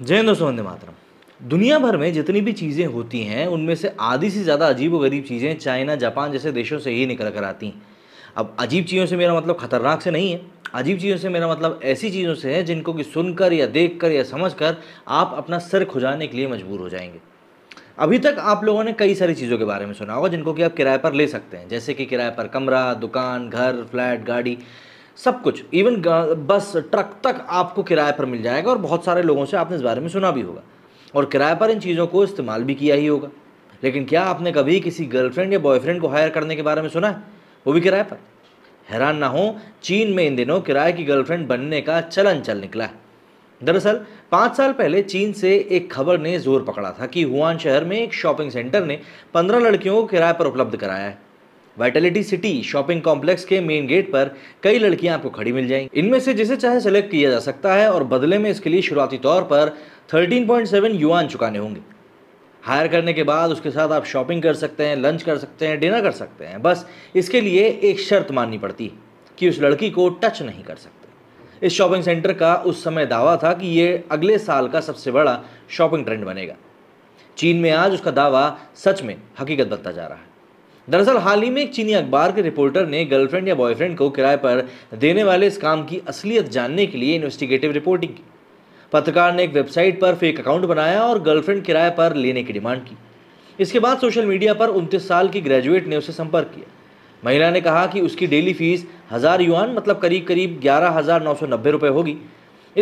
जय हिंद दोस्तों वंदे मातरम दुनिया भर में जितनी भी चीज़ें होती हैं उनमें से आधी से ज़्यादा अजीब गरीब चीज़ें चाइना जापान जैसे देशों से ही निकल कर आती हैं अब अजीब चीज़ों से मेरा मतलब ख़तरनाक से नहीं है अजीब चीज़ों से मेरा मतलब ऐसी चीज़ों से है जिनको कि सुनकर या देख कर या समझ कर आप अपना सर खुजाने के लिए मजबूर हो जाएंगे अभी तक आप लोगों ने कई सारी चीज़ों के बारे में सुना होगा जिनको कि आप किराए पर ले सकते हैं जैसे कि किराए पर कमरा दुकान घर फ्लैट गाड़ी सब कुछ इवन बस ट्रक तक आपको किराए पर मिल जाएगा और बहुत सारे लोगों से आपने इस बारे में सुना भी होगा और किराए पर इन चीज़ों को इस्तेमाल भी किया ही होगा लेकिन क्या आपने कभी किसी गर्लफ्रेंड या बॉयफ्रेंड को हायर करने के बारे में सुना है वो भी किराए पर हैरान ना हो चीन में इन दिनों किराए की गर्लफ्रेंड बनने का चलन चल निकला है दरअसल पाँच साल पहले चीन से एक खबर ने जोर पकड़ा था कि हुआन शहर में एक शॉपिंग सेंटर ने पंद्रह लड़कियों को किराए पर उपलब्ध कराया है वाइटलिटी सिटी शॉपिंग कॉम्प्लेक्स के मेन गेट पर कई लड़कियां आपको खड़ी मिल जाएंगी इनमें से जिसे चाहे सेलेक्ट किया जा सकता है और बदले में इसके लिए शुरुआती तौर पर 13.7 युआन चुकाने होंगे हायर करने के बाद उसके साथ आप शॉपिंग कर सकते हैं लंच कर सकते हैं डिनर कर सकते हैं बस इसके लिए एक शर्त माननी पड़ती है कि उस लड़की को टच नहीं कर सकते इस शॉपिंग सेंटर का उस समय दावा था कि ये अगले साल का सबसे बड़ा शॉपिंग ट्रेंड बनेगा चीन में आज उसका दावा सच में हकीकत बनता जा रहा है दरअसल हाल ही में एक चीनी अखबार के रिपोर्टर ने गर्लफ्रेंड या बॉयफ्रेंड को किराए पर देने वाले इस काम की असलियत जानने के लिए इन्वेस्टिगेटिव रिपोर्टिंग की पत्रकार ने एक वेबसाइट पर फेक अकाउंट बनाया और गर्लफ्रेंड किराए पर लेने की डिमांड की इसके बाद सोशल मीडिया पर उनतीस साल की ग्रेजुएट ने उसे संपर्क किया महिला ने कहा कि उसकी डेली फीस हज़ार युआन मतलब करीब करीब ग्यारह हज़ार नौ सौ नब्बे रुपये होगी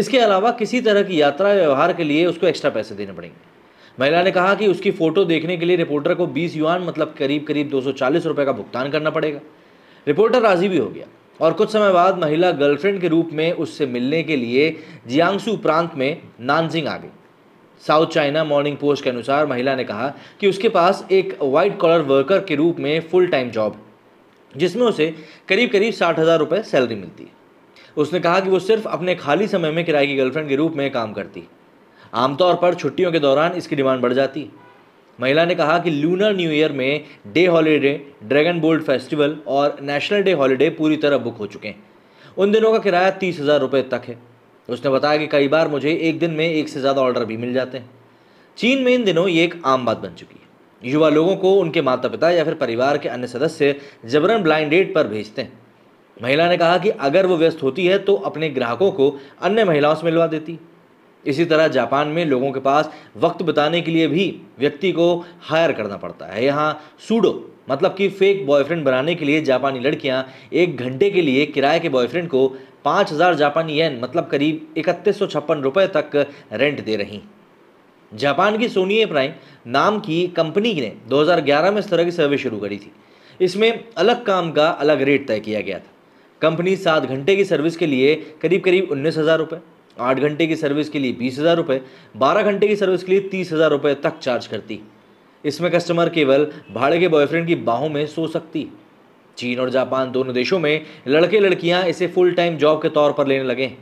इसके अलावा किसी तरह की यात्रा व्यवहार के लिए उसको एक्स्ट्रा पैसे देने पड़ेंगे महिला ने कहा कि उसकी फ़ोटो देखने के लिए रिपोर्टर को 20 युआन मतलब करीब करीब 240 रुपए का भुगतान करना पड़ेगा रिपोर्टर राज़ी भी हो गया और कुछ समय बाद महिला गर्लफ्रेंड के रूप में उससे मिलने के लिए जियांगसू प्रांत में नानजिंग आ गई साउथ चाइना मॉर्निंग पोस्ट के अनुसार महिला ने कहा कि उसके पास एक वाइट कॉलर वर्कर के रूप में फुल टाइम जॉब है जिसमें उसे करीब करीब साठ हज़ार रुपये सैलरी मिलती है उसने कहा कि वो सिर्फ अपने खाली समय में किराए की गर्लफ्रेंड के रूप में काम करती है आमतौर पर छुट्टियों के दौरान इसकी डिमांड बढ़ जाती है महिला ने कहा कि लूनर न्यू ईयर में day holiday dragon boat festival और नेशनल डे हॉलीडे पूरी तरह बुक हो चुके हैं उन दिनों का किराया तीस हज़ार रुपये तक है उसने बताया कि कई बार मुझे एक दिन में एक से ज़्यादा ऑर्डर भी मिल जाते हैं चीन में इन दिनों ये एक आम बात बन चुकी है युवा लोगों को उनके माता पिता या फिर परिवार के अन्य सदस्य जबरन ब्लाइंड डेट पर भेजते हैं महिला ने कहा कि अगर वो व्यस्त होती है तो अपने ग्राहकों को अन्य महिलाओं से मिलवा देती इसी तरह जापान में लोगों के पास वक्त बिताने के लिए भी व्यक्ति को हायर करना पड़ता है यहाँ सूडो मतलब कि फेक बॉयफ्रेंड बनाने के लिए जापानी लड़कियाँ एक घंटे के लिए किराए के बॉयफ्रेंड को पाँच हज़ार जापानी येन मतलब करीब इकतीस सौ छप्पन रुपये तक रेंट दे रही जापान की सोनी प्राइम नाम की कंपनी ने 2011 में इस तरह की सर्विस शुरू करी थी इसमें अलग काम का अलग रेट तय किया गया था कंपनी सात घंटे की सर्विस के लिए करीब करीब उन्नीस हज़ार रुपये आठ घंटे की सर्विस के लिए बीस हज़ार रुपये बारह घंटे की सर्विस के लिए तीस हज़ार रुपये तक चार्ज करती इसमें कस्टमर केवल भाड़े के बॉयफ्रेंड की बाहों में सो सकती चीन और जापान दोनों देशों में लड़के लड़कियां इसे फुल टाइम जॉब के तौर पर लेने लगे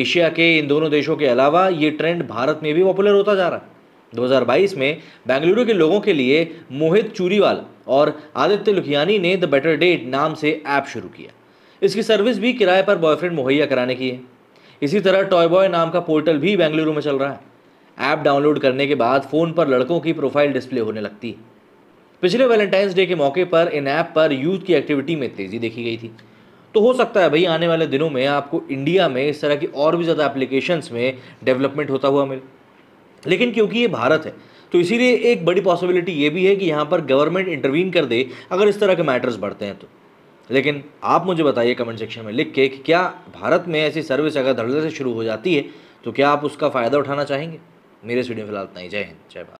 एशिया के इन दोनों देशों के अलावा ये ट्रेंड भारत में भी पॉपुलर होता जा रहा है 2022 में बेंगलुरु के लोगों के लिए मोहित चूरीवाल और आदित्य लुखियानी ने द बेटर डेट नाम से ऐप शुरू किया इसकी सर्विस भी किराए पर बॉयफ्रेंड मुहैया कराने की है इसी तरह टॉय बॉय नाम का पोर्टल भी बेंगलुरु में चल रहा है ऐप डाउनलोड करने के बाद फ़ोन पर लड़कों की प्रोफाइल डिस्प्ले होने लगती है पिछले वैलेंटाइंस डे के मौके पर इन ऐप पर यूथ की एक्टिविटी में तेज़ी देखी गई थी तो हो सकता है भाई आने वाले दिनों में आपको इंडिया में इस तरह की और भी ज़्यादा एप्लीकेशंस में डेवलपमेंट होता हुआ मिले लेकिन क्योंकि ये भारत है तो इसीलिए एक बड़ी पॉसिबिलिटी ये भी है कि यहाँ पर गवर्नमेंट इंटरवीन कर दे अगर इस तरह के मैटर्स बढ़ते हैं तो लेकिन आप मुझे बताइए कमेंट सेक्शन में लिख के कि क्या भारत में ऐसी सर्विस अगर धड़ल से शुरू हो जाती है तो क्या आप उसका फ़ायदा उठाना चाहेंगे मेरे इस फिलहाल इतना ही जय हिंद जय भारत